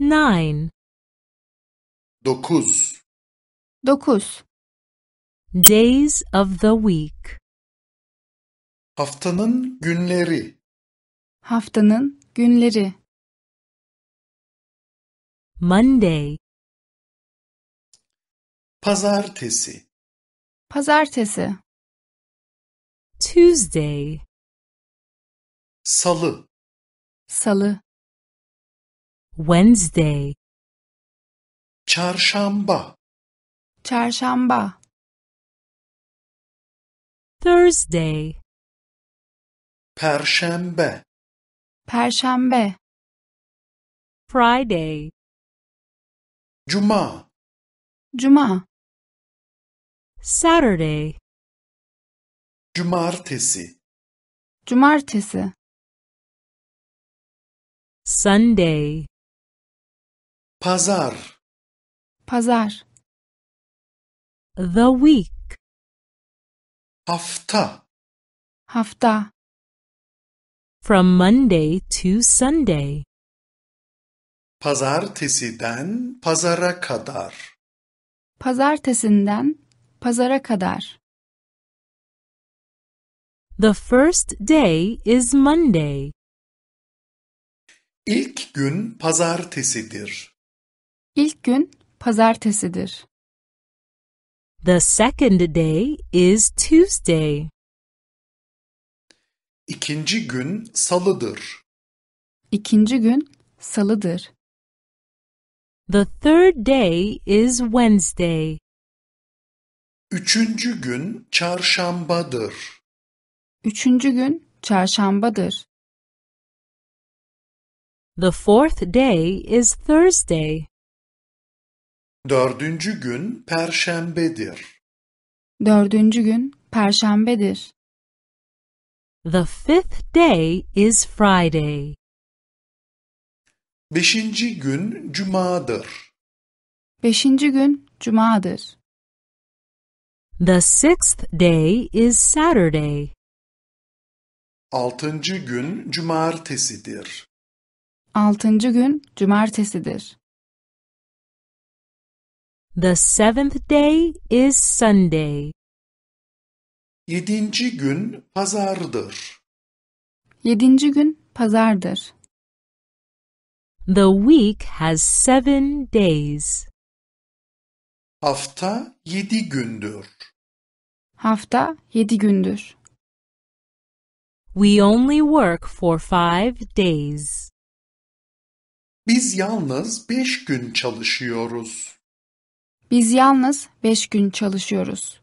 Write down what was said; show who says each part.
Speaker 1: Nine. Dokuz. Dokuz. Days of the week. Haftanın günleri. Haftanın günleri. Monday. Pazartesi. Pazartesi. Tuesday. Salı. Salı. Wednesday چهارشنبه چهارشنبه Thursday پرشنبه پرشنبه Friday جمعه جمعه Saturday cumartesi cumartesi Sunday Pazar. Pazar. The week. Hafta. Hafta. From Monday to Sunday. Pazartesiden pazara kadar. Pazartesinden pazara kadar. The first day is Monday. İlk gün pazartesidir. İlk gün pazartesidir. The second day is Tuesday. İkinci gün salıdır. İkinci gün salıdır. The third day is Wednesday. Üçüncü gün çarşambadır. Üçüncü gün çarşambadır. The fourth day is Thursday. Dördüncü gün Perşembedir. Dördüncü gün Perşembedir. The fifth day is Friday. Beşinci gün Cuma'dır. Beşinci gün Cuma'dır. The sixth day is Saturday. Altıncı gün Cumartesidir. Altıncı gün Cumartesidir. The seventh day is Sunday. Yedinci gün pazardır. Yedinci gün pazardır. The week has seven days. Hafta yedi gündür. Hafta yedi gündür. We only work for five days. Biz yalnız beş gün çalışıyoruz. Biz yalnız beş gün çalışıyoruz.